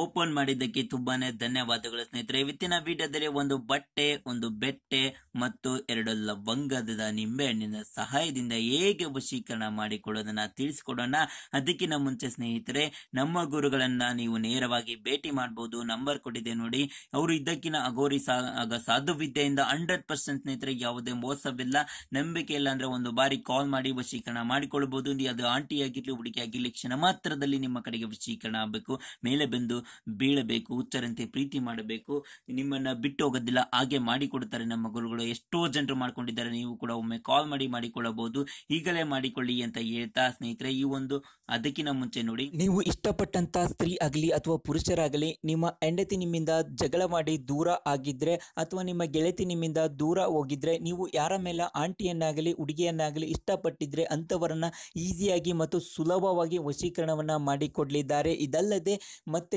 open ಮಾಡಿದ್ದಕ್ಕೆ ತುಂಬಾನೇ ಧನ್ಯವಾದಗಳು ಸ್ನೇಹಿತರೆ ಇವತ್ತಿನ ವಿಡಿಯೋದಲ್ಲಿ ಒಂದು ಬಟ್ಟೆ ಒಂದು ಬೆಟ್ಟೆ ಮತ್ತು ಎರಡು ಲವಂಗದ ಹಣ್ಣಿನ ಸಹಾಯದಿಂದ ಹೇಗೆ ವಶೀಕರಣ ಮಾಡಿಕೊಳ್ಳೋದನ್ನ ತಿಳಿಸಿಕೊಡೋಣ ಅದಕ್ಕಿಂತ ಮುಂಚೆ ಸ್ನೇಹಿತರೆ ನಮ್ಮ ಗುರುಗಳನ್ನ ನೀವು ನೇರವಾಗಿ ಭೇಟಿ ಮಾಡಬಹುದು ನಂಬರ್ ಕೊಟ್ಟಿದೆ ನೋಡಿ ಅವರು ಇದಕ್ಕಿನ ಅಗೋರಿ ಸಾಧು ವಿದ್ಯೆಯಿಂದ ಹಂಡ್ರೆಡ್ ಪರ್ಸೆಂಟ್ ಸ್ನೇಹಿತರೆ ಯಾವುದೇ ಮೋಸವಿಲ್ಲ ನಂಬಿಕೆ ಇಲ್ಲ ಅಂದ್ರೆ ಒಂದು ಬಾರಿ ಕಾಲ್ ಮಾಡಿ ವಶೀಕರಣ ಮಾಡಿಕೊಳ್ಳಬಹುದು ಅದು ಆಂಟಿ ಆಗಿರ್ಲಿ ಹುಡುಗಿ ಆಗಿರ್ಲಿ ಕ್ಷಣ ಮಾತ್ರದಲ್ಲಿ ನಿಮ್ಮ ಕಡೆಗೆ ವಶೀಕರಣ ಆಗಬೇಕು ಮೇಲೆ ಬಂದು ಬಂದು ಬೀಳಬೇಕು ಹುಚ್ಚರಂತೆ ಪ್ರೀತಿ ಮಾಡಬೇಕು ನಿಮ್ಮನ್ನು ಬಿಟ್ಟು ಹೋಗೋದಿಲ್ಲ ಹಾಗೆ ಮಾಡಿಕೊಡ್ತಾರೆ ನಮ್ಮ ಗುರುಗಳು ಎಷ್ಟೋ ಜನರು ಮಾಡಿಕೊಂಡಿದ್ದಾರೆ ನೀವು ಕೂಡ ಒಮ್ಮೆ ಕಾಲ್ ಮಾಡಿ ಮಾಡಿಕೊಳ್ಳಬಹುದು ಈಗಲೇ ಮಾಡಿಕೊಳ್ಳಿ ಅಂತ ಹೇಳ್ತಾ ಸ್ನೇಹಿತರೆ ಈ ಒಂದು ಅದಕ್ಕಿಂತ ಮುಂಚೆ ನೋಡಿ ನೀವು ಇಷ್ಟಪಟ್ಟಂತ ಸ್ತ್ರೀ ಆಗಲಿ ಅಥವಾ ಪುರುಷರಾಗಲಿ ನಿಮ್ಮ ಹೆಂಡತಿ ನಿಮ್ಮಿಂದ ಜಗಳ ಮಾಡಿ ದೂರ ಆಗಿದ್ರೆ ಅಥವಾ ನಿಮ್ಮ ಗೆಳತಿ ನಿಮ್ಮಿಂದ ದೂರ ಹೋಗಿದ್ರೆ ನೀವು ಯಾರ ಮೇಲೆ ಆಂಟಿಯನ್ನಾಗಲಿ ಹುಡುಗಿಯನ್ನಾಗಲಿ ಇಷ್ಟಪಟ್ಟಿದ್ರೆ ಅಂಥವರನ್ನ ಈಸಿಯಾಗಿ ಮತ್ತು ಸುಲಭವಾಗಿ ವಶೀಕರಣವನ್ನ ಮಾಡಿಕೊಡ್ಲಿದ್ದಾರೆ ಇದಲ್ಲದೆ ಮತ್ತೆ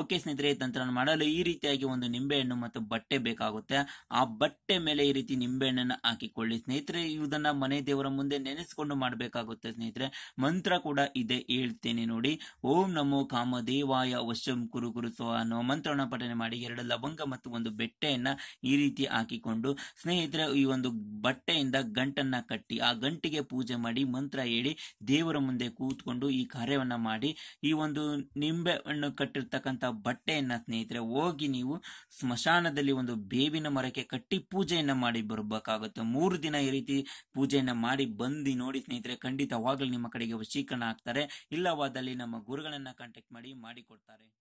ಓಕೆ ಸ್ನೇಹಿತರೆ ತಂತ್ರ ಮಾಡಲು ಈ ರೀತಿಯಾಗಿ ಒಂದು ನಿಂಬೆಹಣ್ಣು ಮತ್ತು ಬಟ್ಟೆ ಬೇಕಾಗುತ್ತೆ ಆ ಬಟ್ಟೆ ಮೇಲೆ ಈ ರೀತಿ ನಿಂಬೆಹಣ್ಣನ್ನು ಹಾಕಿಕೊಳ್ಳಿ ಸ್ನೇಹಿತರೆ ಇದನ್ನ ಮನೆ ದೇವರ ಮುಂದೆ ನೆನೆಸಿಕೊಂಡು ಮಾಡಬೇಕಾಗುತ್ತೆ ಸ್ನೇಹಿತರೆ ಮಂತ್ರ ಕೂಡ ಇದೆ ಹೇಳ್ತೇನೆ ನೋಡಿ ಓಂ ನಮೋ ಕಾಮ ದೇವಾಯ ವಶಂ ಕುರು ಸ್ವ ಅನ್ನೋ ಮಂತ್ರವನ್ನ ಪಠನೆ ಮಾಡಿ ಎರಡು ಲವಂಗ ಮತ್ತು ಒಂದು ಬೆಟ್ಟೆಯನ್ನ ಈ ರೀತಿ ಹಾಕಿಕೊಂಡು ಸ್ನೇಹಿತರೆ ಈ ಒಂದು ಬಟ್ಟೆಯಿಂದ ಗಂಟನ್ನ ಕಟ್ಟಿ ಆ ಗಂಟಿಗೆ ಪೂಜೆ ಮಾಡಿ ಮಂತ್ರ ಹೇಳಿ ದೇವರ ಮುಂದೆ ಕೂತ್ಕೊಂಡು ಈ ಕಾರ್ಯವನ್ನ ಮಾಡಿ ಈ ಒಂದು ನಿಂಬೆ ಹಣ್ಣು ಕಟ್ಟಿರ್ ಇರ್ತಕ್ಕಂಥ ಬಟ್ಟೆಯನ್ನ ಸ್ನೇಹಿತರೆ ಹೋಗಿ ನೀವು ಸ್ಮಶಾನದಲ್ಲಿ ಒಂದು ಬೇವಿನ ಮರಕ್ಕೆ ಕಟ್ಟಿ ಪೂಜೆಯನ್ನ ಮಾಡಿ ಬರಬೇಕಾಗುತ್ತೆ ಮೂರು ದಿನ ಈ ರೀತಿ ಪೂಜೆಯನ್ನ ಮಾಡಿ ಬಂದು ನೋಡಿ ಸ್ನೇಹಿತರೆ ಖಂಡಿತವಾಗ್ಲೂ ನಿಮ್ಮ ಕಡೆಗೆ ವಶೀಕರಣ ಆಗ್ತಾರೆ ಇಲ್ಲವಾದಲ್ಲಿ ನಮ್ಮ ಗುರುಗಳನ್ನ ಕಾಂಟ್ಯಾಕ್ಟ್ ಮಾಡಿ ಮಾಡಿಕೊಡ್ತಾರೆ